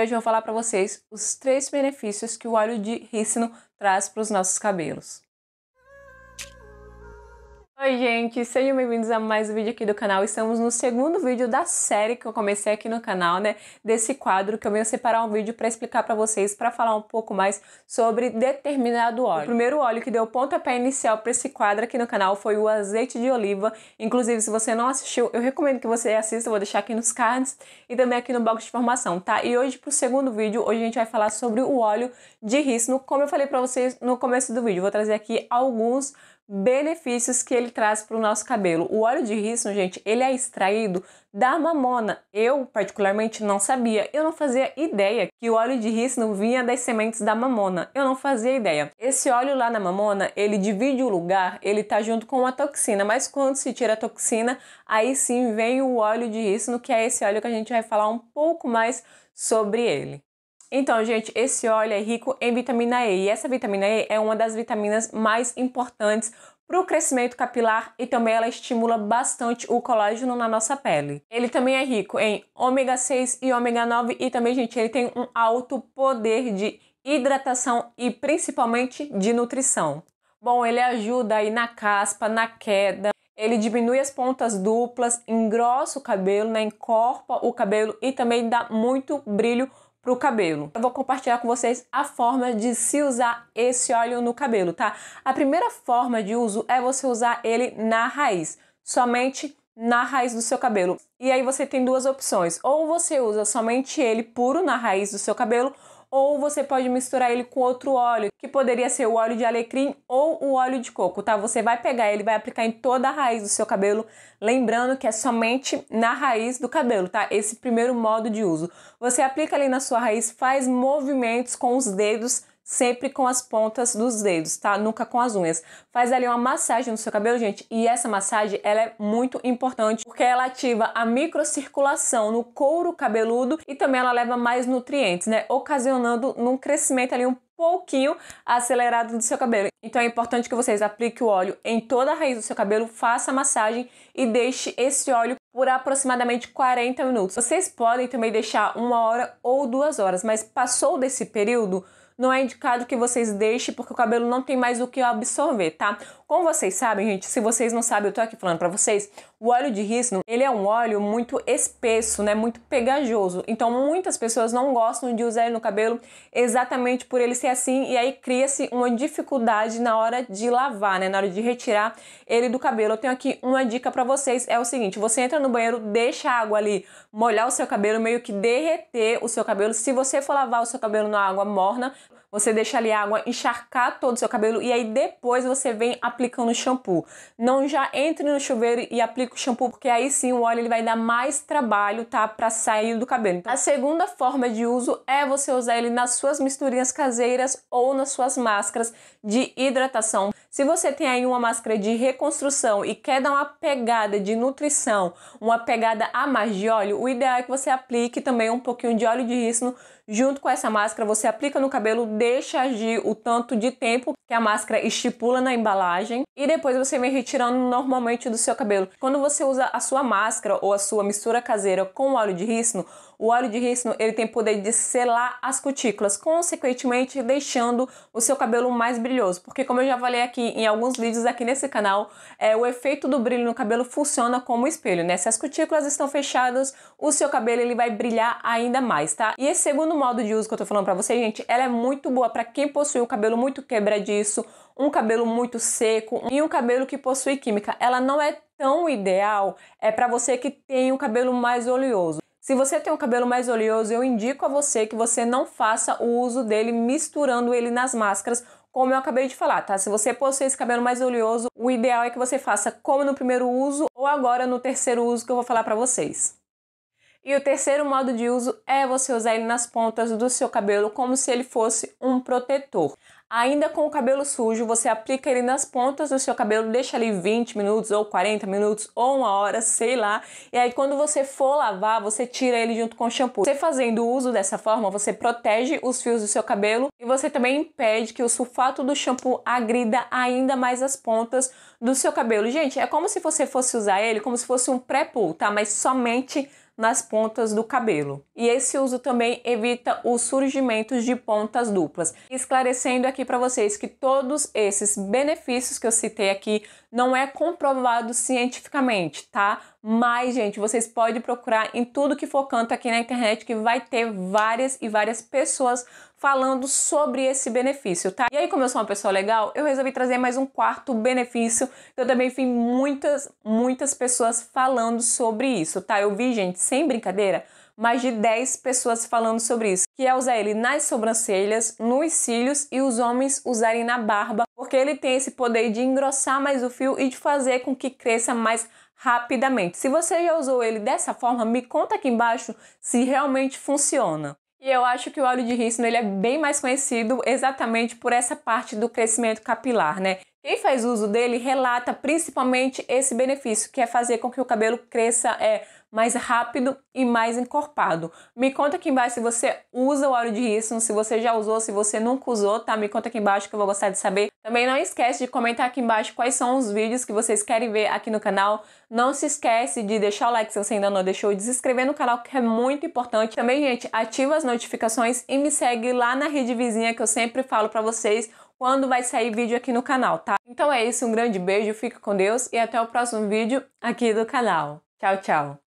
hoje eu vou falar para vocês os três benefícios que o óleo de rícino traz para os nossos cabelos. Oi gente, sejam bem-vindos a mais um vídeo aqui do canal. Estamos no segundo vídeo da série que eu comecei aqui no canal, né? Desse quadro que eu venho separar um vídeo para explicar para vocês, para falar um pouco mais sobre determinado óleo. O primeiro óleo que deu pontapé inicial para esse quadro aqui no canal foi o azeite de oliva. Inclusive, se você não assistiu, eu recomendo que você assista, eu vou deixar aqui nos cards e também aqui no box de informação, tá? E hoje pro segundo vídeo, hoje a gente vai falar sobre o óleo de rícino, como eu falei para vocês no começo do vídeo. Vou trazer aqui alguns benefícios que ele traz para o nosso cabelo. O óleo de rícino, gente, ele é extraído da mamona. Eu, particularmente, não sabia. Eu não fazia ideia que o óleo de rícino vinha das sementes da mamona. Eu não fazia ideia. Esse óleo lá na mamona, ele divide o lugar, ele tá junto com a toxina, mas quando se tira a toxina, aí sim vem o óleo de rícino, que é esse óleo que a gente vai falar um pouco mais sobre ele. Então, gente, esse óleo é rico em vitamina E e essa vitamina E é uma das vitaminas mais importantes para o crescimento capilar e também ela estimula bastante o colágeno na nossa pele. Ele também é rico em ômega 6 e ômega 9 e também, gente, ele tem um alto poder de hidratação e principalmente de nutrição. Bom, ele ajuda aí na caspa, na queda, ele diminui as pontas duplas, engrossa o cabelo, né, encorpa o cabelo e também dá muito brilho para o cabelo. Eu vou compartilhar com vocês a forma de se usar esse óleo no cabelo, tá? A primeira forma de uso é você usar ele na raiz, somente na raiz do seu cabelo. E aí você tem duas opções: ou você usa somente ele puro na raiz do seu cabelo, ou você pode misturar ele com outro óleo, que poderia ser o óleo de alecrim ou o óleo de coco, tá? Você vai pegar ele, vai aplicar em toda a raiz do seu cabelo, lembrando que é somente na raiz do cabelo, tá? Esse primeiro modo de uso. Você aplica ali na sua raiz, faz movimentos com os dedos sempre com as pontas dos dedos, tá? Nunca com as unhas. Faz ali uma massagem no seu cabelo, gente, e essa massagem ela é muito importante porque ela ativa a microcirculação no couro cabeludo e também ela leva mais nutrientes, né? Ocasionando num crescimento ali um pouquinho acelerado do seu cabelo. Então é importante que vocês apliquem o óleo em toda a raiz do seu cabelo, faça a massagem e deixe esse óleo por aproximadamente 40 minutos. Vocês podem também deixar uma hora ou duas horas, mas passou desse período, não é indicado que vocês deixem porque o cabelo não tem mais o que absorver, tá? Como vocês sabem, gente, se vocês não sabem, eu tô aqui falando para vocês, o óleo de rícino, ele é um óleo muito espesso, né, muito pegajoso. Então, muitas pessoas não gostam de usar ele no cabelo exatamente por ele ser assim e aí cria-se uma dificuldade na hora de lavar, né, na hora de retirar ele do cabelo. Eu tenho aqui uma dica para vocês, é o seguinte, você entra no banheiro, deixa a água ali molhar o seu cabelo, meio que derreter o seu cabelo. Se você for lavar o seu cabelo na água morna, você deixa ali a água encharcar todo o seu cabelo e aí depois você vem aplicando o shampoo. Não já entre no chuveiro e aplica o shampoo, porque aí sim o óleo ele vai dar mais trabalho, tá? Pra sair do cabelo. Então, a segunda forma de uso é você usar ele nas suas misturinhas caseiras ou nas suas máscaras de hidratação. Se você tem aí uma máscara de reconstrução e quer dar uma pegada de nutrição, uma pegada a mais de óleo, o ideal é que você aplique também um pouquinho de óleo de rícino junto com essa máscara. Você aplica no cabelo, deixa agir o tanto de tempo que a máscara estipula na embalagem e depois você vem retirando normalmente do seu cabelo. Quando você usa a sua máscara ou a sua mistura caseira com óleo de rícino, o óleo de rícino ele tem poder de selar as cutículas, consequentemente deixando o seu cabelo mais brilhoso. Porque como eu já falei aqui em alguns vídeos aqui nesse canal, é, o efeito do brilho no cabelo funciona como espelho, né? Se as cutículas estão fechadas, o seu cabelo ele vai brilhar ainda mais, tá? E esse segundo modo de uso que eu tô falando pra vocês, gente, ela é muito muito boa para quem possui um cabelo muito quebradiço, um cabelo muito seco e um cabelo que possui química. Ela não é tão ideal é para você que tem um cabelo mais oleoso. Se você tem um cabelo mais oleoso, eu indico a você que você não faça o uso dele misturando ele nas máscaras, como eu acabei de falar, tá? Se você possui esse cabelo mais oleoso, o ideal é que você faça como no primeiro uso ou agora no terceiro uso que eu vou falar para vocês. E o terceiro modo de uso é você usar ele nas pontas do seu cabelo como se ele fosse um protetor. Ainda com o cabelo sujo, você aplica ele nas pontas do seu cabelo, deixa ali 20 minutos ou 40 minutos ou uma hora, sei lá. E aí quando você for lavar, você tira ele junto com o shampoo. Você fazendo uso dessa forma, você protege os fios do seu cabelo e você também impede que o sulfato do shampoo agrida ainda mais as pontas do seu cabelo. Gente, é como se você fosse usar ele como se fosse um pré-pool, tá? Mas somente nas pontas do cabelo. E esse uso também evita os surgimentos de pontas duplas. Esclarecendo aqui para vocês que todos esses benefícios que eu citei aqui não é comprovado cientificamente, tá? Mas, gente, vocês podem procurar em tudo que for canto aqui na internet, que vai ter várias e várias pessoas falando sobre esse benefício, tá? E aí, como eu sou uma pessoa legal, eu resolvi trazer mais um quarto benefício. Eu também vi muitas, muitas pessoas falando sobre isso, tá? Eu vi, gente, sem brincadeira, mais de 10 pessoas falando sobre isso, que é usar ele nas sobrancelhas, nos cílios e os homens usarem na barba, porque ele tem esse poder de engrossar mais o fio e de fazer com que cresça mais rapidamente. Se você já usou ele dessa forma, me conta aqui embaixo se realmente funciona. E eu acho que o óleo de rícino ele é bem mais conhecido exatamente por essa parte do crescimento capilar, né? Quem faz uso dele relata principalmente esse benefício, que é fazer com que o cabelo cresça é, mais rápido e mais encorpado. Me conta aqui embaixo se você usa o óleo de rícino, se você já usou, se você nunca usou, tá? Me conta aqui embaixo que eu vou gostar de saber. Também não esquece de comentar aqui embaixo quais são os vídeos que vocês querem ver aqui no canal. Não se esquece de deixar o like se você ainda não deixou, de se inscrever no canal que é muito importante. Também, gente, ativa as notificações e me segue lá na rede vizinha que eu sempre falo para vocês quando vai sair vídeo aqui no canal, tá? Então é isso, um grande beijo, fica com Deus e até o próximo vídeo aqui do canal. Tchau, tchau!